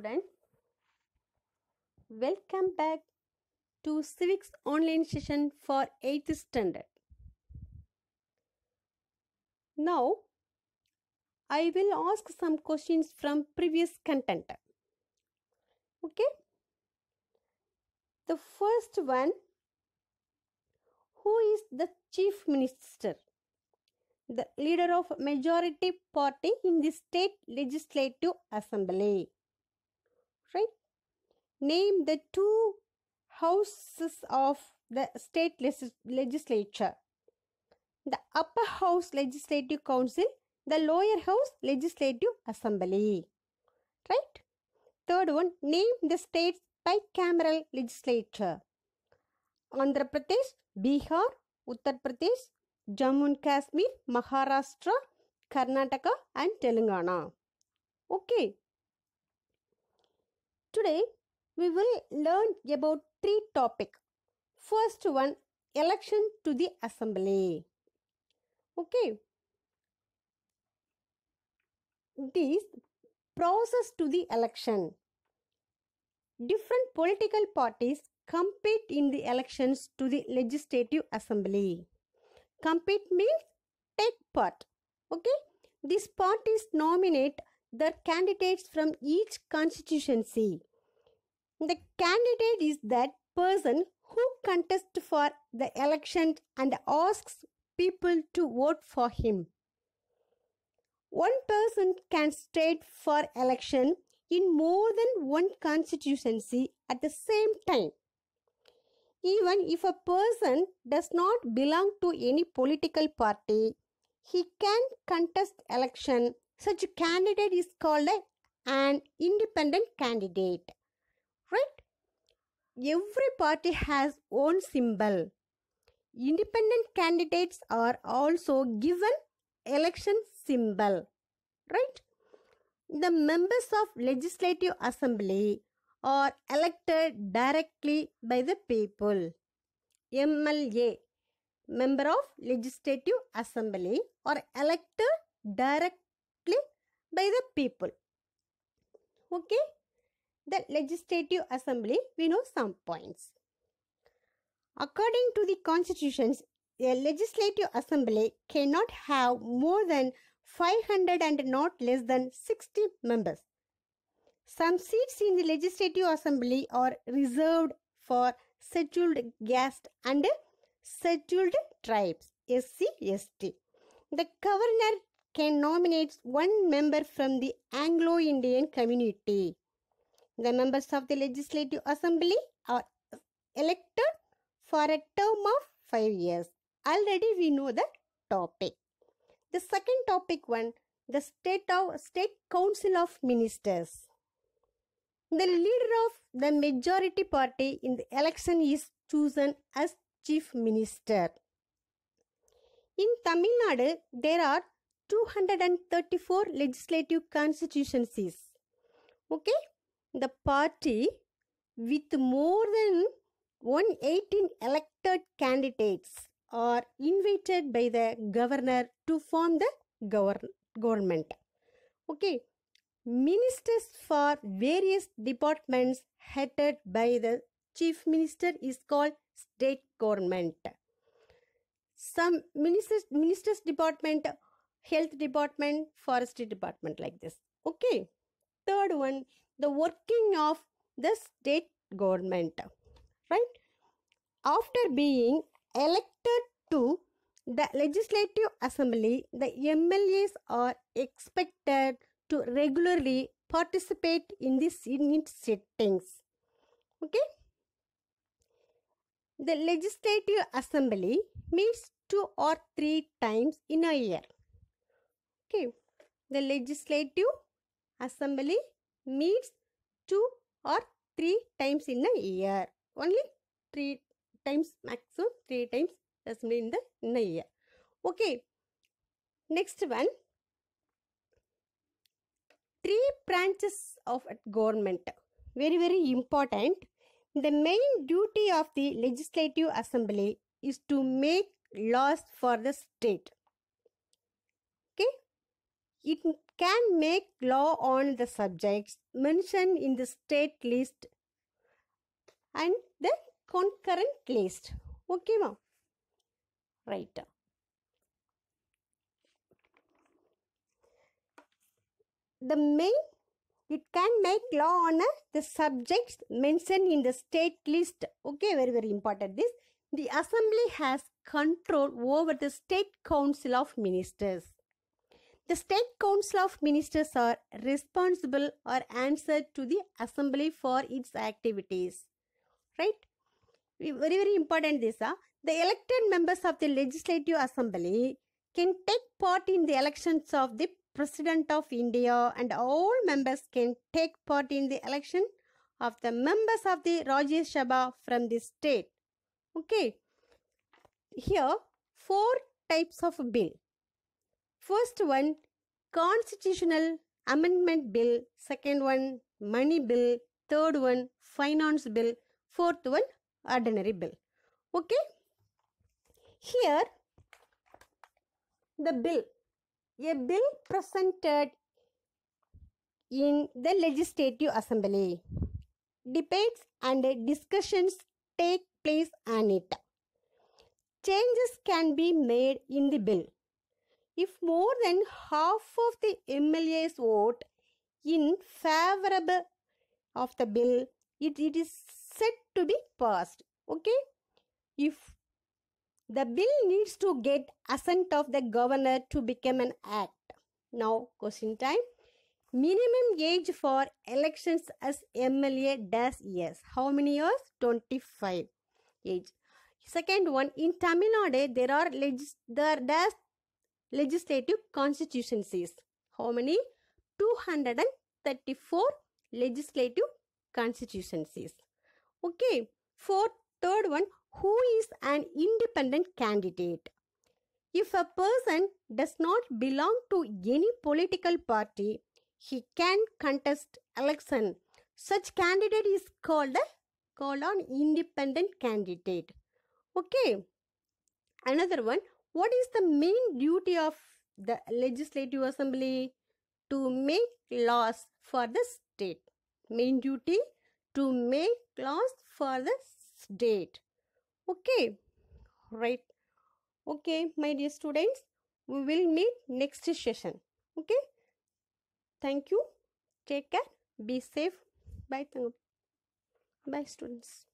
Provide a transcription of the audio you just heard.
student welcome back to civics online session for 8th standard now i will ask some questions from previous content okay the first one who is the chief minister the leader of majority party in the state legislative assembly right? Name the two houses of the state legislature the upper house legislative council the lower house legislative assembly right third one name the state's bicameral legislature andhra pradesh bihar uttar pradesh jammu and kashmir maharashtra karnataka and telangana okay Today we will learn about three topic. First one election to the assembly. Okay. This process to the election. Different political parties compete in the elections to the legislative assembly. Compete means take part. Okay. These parties nominate the candidates from each constituency. The candidate is that person who contests for the election and asks people to vote for him. One person can stand for election in more than one constituency at the same time. Even if a person does not belong to any political party, he can contest election such a candidate is called an independent candidate. Right? Every party has own symbol. Independent candidates are also given election symbol. Right? The members of legislative assembly are elected directly by the people. MLA member of legislative assembly or elected directly directly by the people okay the legislative assembly we know some points according to the constitutions a legislative assembly cannot have more than 500 and not less than 60 members some seats in the legislative assembly are reserved for scheduled guests and scheduled tribes SCST. the governor can nominate one member from the Anglo Indian community. The members of the Legislative Assembly are elected for a term of five years. Already we know the topic. The second topic one, the State, of, State Council of Ministers. The leader of the majority party in the election is chosen as Chief Minister. In Tamil Nadu, there are 234 legislative constituencies okay the party with more than 118 elected candidates are invited by the governor to form the govern- government okay ministers for various departments headed by the chief minister is called state government some ministers ministers department health department, forestry department, like this. Okay. Third one, the working of the state government, right? After being elected to the legislative assembly, the MLAs are expected to regularly participate in the Senate settings. Okay. The legislative assembly meets two or three times in a year. Okay, the legislative assembly meets two or three times in a year. Only three times maximum three times assembly in the in a year. Okay, next one. Three branches of government. Very very important. The main duty of the legislative assembly is to make laws for the state. Okay, it can make law on the subjects mentioned in the state list and the concurrent list. Okay, ma'am? Right. The main it can make law on uh, the subjects mentioned in the state list okay very very important this the assembly has control over the state council of ministers the State Council of Ministers are responsible or answer to the Assembly for its activities. Right? Very, very important this. Huh? Ah. The elected members of the Legislative Assembly can take part in the elections of the President of India and all members can take part in the election of the members of the Rajya Sabha from the state. Okay. Here, four types of bill. First one, Constitutional Amendment Bill. Second one, Money Bill. Third one, Finance Bill. Fourth one, Ordinary Bill. Okay. Here, the bill. A bill presented in the Legislative Assembly. Debates and discussions take place on it. Changes can be made in the bill if more than half of the MLAs vote in favorable of the bill, it, it is said to be passed. Okay? If the bill needs to get assent of the governor to become an act. Now, question time. Minimum age for elections as MLA does yes. How many years? 25 age. Second one, in Tamil Nadu, there are legis- there does legislative constituencies. How many? 234 legislative constituencies. Okay. Fourth, third one, who is an independent candidate? If a person does not belong to any political party, he can contest election. Such candidate is called a called an independent candidate. Okay. Another one, what is the main duty of the Legislative Assembly? To make laws for the state. Main duty to make laws for the state. Okay, right. Okay, my dear students, we will meet next session. Okay, thank you. Take care. Be safe. Bye. Bye, students.